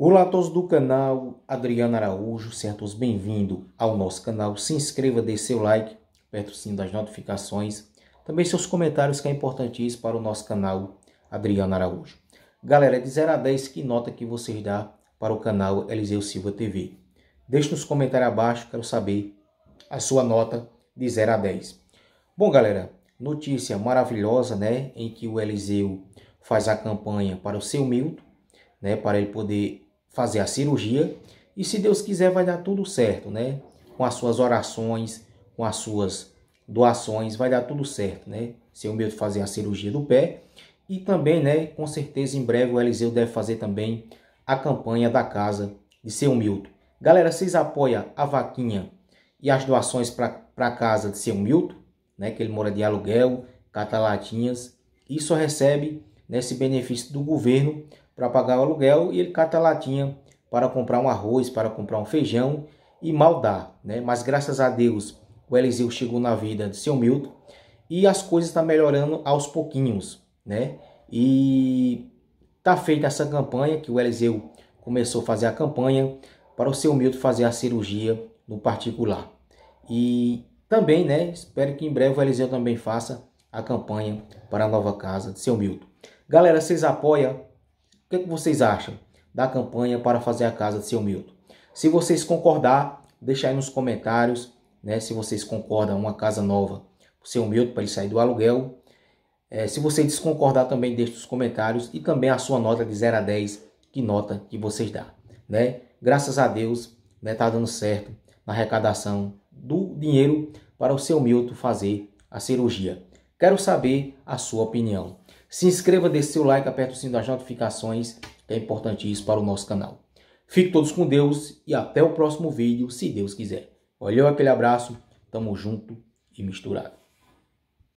Olá a todos do canal Adriano Araújo, sejam bem-vindos ao nosso canal. Se inscreva, dê seu like, aperte o sininho das notificações, também seus comentários que é importantíssimo para o nosso canal Adriano Araújo. Galera, é de 0 a 10, que nota que vocês dá para o canal Eliseu Silva TV? Deixe nos comentários abaixo, quero saber a sua nota de 0 a 10. Bom, galera, notícia maravilhosa, né, em que o Eliseu faz a campanha para o seu Milton, né, para ele poder fazer a cirurgia e se Deus quiser vai dar tudo certo, né? Com as suas orações, com as suas doações, vai dar tudo certo, né? Seu humilde fazer a cirurgia do pé e também, né, com certeza em breve o Eliseu deve fazer também a campanha da casa de seu Milton. Galera, vocês apoiam a vaquinha e as doações para a casa de seu Milton, né, que ele mora de aluguel, catalatinhas, e só recebe nesse né, benefício do governo para pagar o aluguel e ele cata a latinha para comprar um arroz, para comprar um feijão e mal dá, né? Mas graças a Deus o Eliseu chegou na vida de seu Milton e as coisas estão tá melhorando aos pouquinhos, né? E tá feita essa campanha que o Eliseu começou a fazer a campanha para o seu Milton fazer a cirurgia no particular. E também, né? Espero que em breve o Eliseu também faça a campanha para a nova casa de seu Milton. Galera, vocês apoiam o que, é que vocês acham da campanha para fazer a casa de seu Milton? Se vocês concordar, deixar aí nos comentários né, se vocês concordam uma casa nova para o seu Milton, para ele sair do aluguel. É, se você desconcordar também, deixe nos comentários e também a sua nota de 0 a 10, que nota que vocês dá, né? Graças a Deus, né, tá dando certo na arrecadação do dinheiro para o seu Milton fazer a cirurgia. Quero saber a sua opinião. Se inscreva, dê seu like, aperte o sininho das notificações, é importante isso para o nosso canal. Fiquem todos com Deus e até o próximo vídeo, se Deus quiser. Valeu, aquele abraço, tamo junto e misturado.